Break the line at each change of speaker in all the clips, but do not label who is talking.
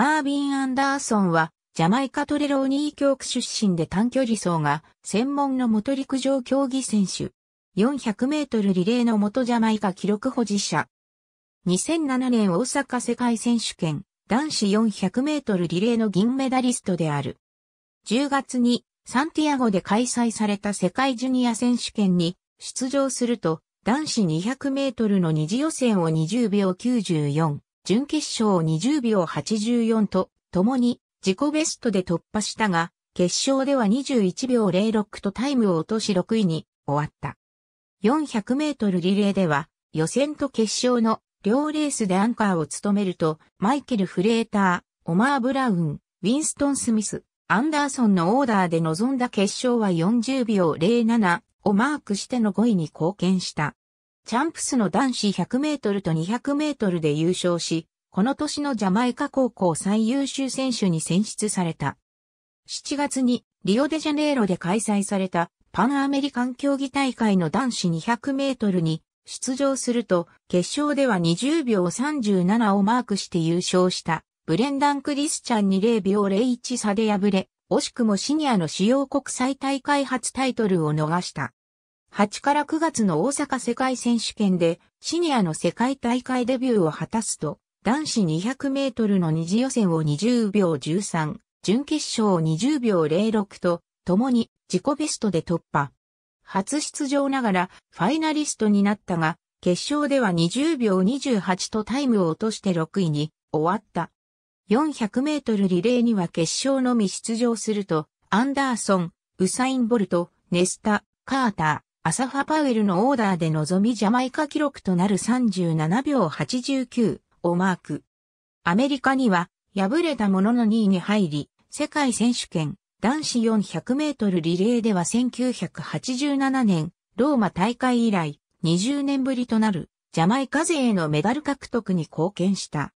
マービン・アンダーソンは、ジャマイカトレローニー教区出身で短距離走が専門の元陸上競技選手。400メートルリレーの元ジャマイカ記録保持者。2007年大阪世界選手権男子400メートルリレーの銀メダリストである。10月にサンティアゴで開催された世界ジュニア選手権に出場すると男子200メートルの二次予選を20秒94準決勝20秒84と、共に自己ベストで突破したが、決勝では21秒06とタイムを落とし6位に終わった。400メートルリレーでは、予選と決勝の両レースでアンカーを務めると、マイケル・フレーター、オマー・ブラウン、ウィンストン・スミス、アンダーソンのオーダーで臨んだ決勝は40秒07をマークしての5位に貢献した。チャンプスの男子100メートルと200メートルで優勝し、この年のジャマイカ高校最優秀選手に選出された。7月にリオデジャネイロで開催されたパンアメリカン競技大会の男子200メートルに出場すると決勝では20秒37をマークして優勝したブレンダン・クリスチャンに0秒01差で敗れ、惜しくもシニアの主要国際大会初タイトルを逃した。8から9月の大阪世界選手権でシニアの世界大会デビューを果たすと、男子200メートルの二次予選を20秒13、準決勝を20秒06と、共に自己ベストで突破。初出場ながらファイナリストになったが、決勝では20秒28とタイムを落として6位に終わった。400メートルリレーには決勝のみ出場すると、アンダーソン、ウサイン・ボルト、ネスタ、カーター、アサファ・パウエルのオーダーで臨みジャマイカ記録となる37秒89をマーク。アメリカには敗れたものの2位に入り、世界選手権男子400メートルリレーでは1987年ローマ大会以来20年ぶりとなるジャマイカ勢へのメダル獲得に貢献した。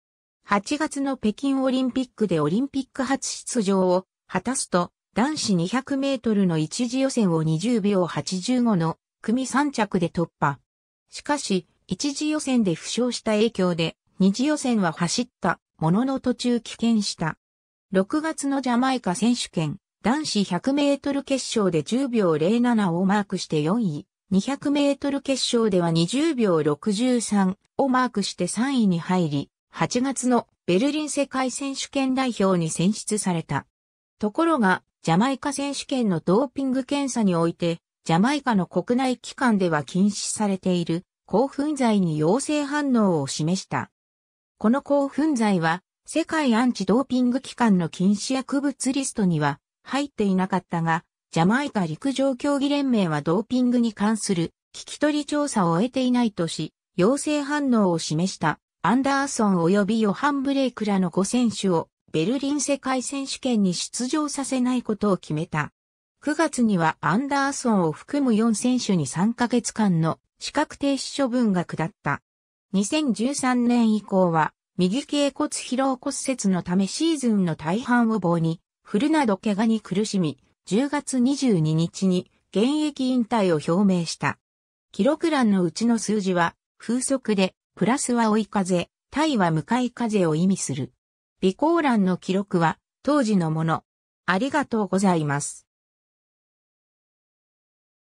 8月の北京オリンピックでオリンピック初出場を果たすと男子200メートルの一次予選を20秒85の組3着で突破。しかし、一次予選で負傷した影響で、二次予選は走ったものの途中棄権した。6月のジャマイカ選手権、男子100メートル決勝で10秒07をマークして4位、200メートル決勝では20秒63をマークして3位に入り、8月のベルリン世界選手権代表に選出された。ところが、ジャマイカ選手権のドーピング検査において、ジャマイカの国内機関では禁止されている興奮剤に陽性反応を示した。この興奮剤は、世界アンチドーピング機関の禁止薬物リストには入っていなかったが、ジャマイカ陸上競技連盟はドーピングに関する聞き取り調査を終えていないとし、陽性反応を示したアンダーソン及びヨハン・ブレイクらの5選手をベルリン世界選手権に出場させないことを決めた。9月にはアンダーソンを含む4選手に3ヶ月間の資格停止処分が下った。2013年以降は、右頸骨疲労骨折のためシーズンの大半を棒に、振るなど怪我に苦しみ、10月22日に現役引退を表明した。記録欄のうちの数字は、風速で、プラスは追い風、対は向かい風を意味する。備考欄の記録は当時のもの。ありがとうございます。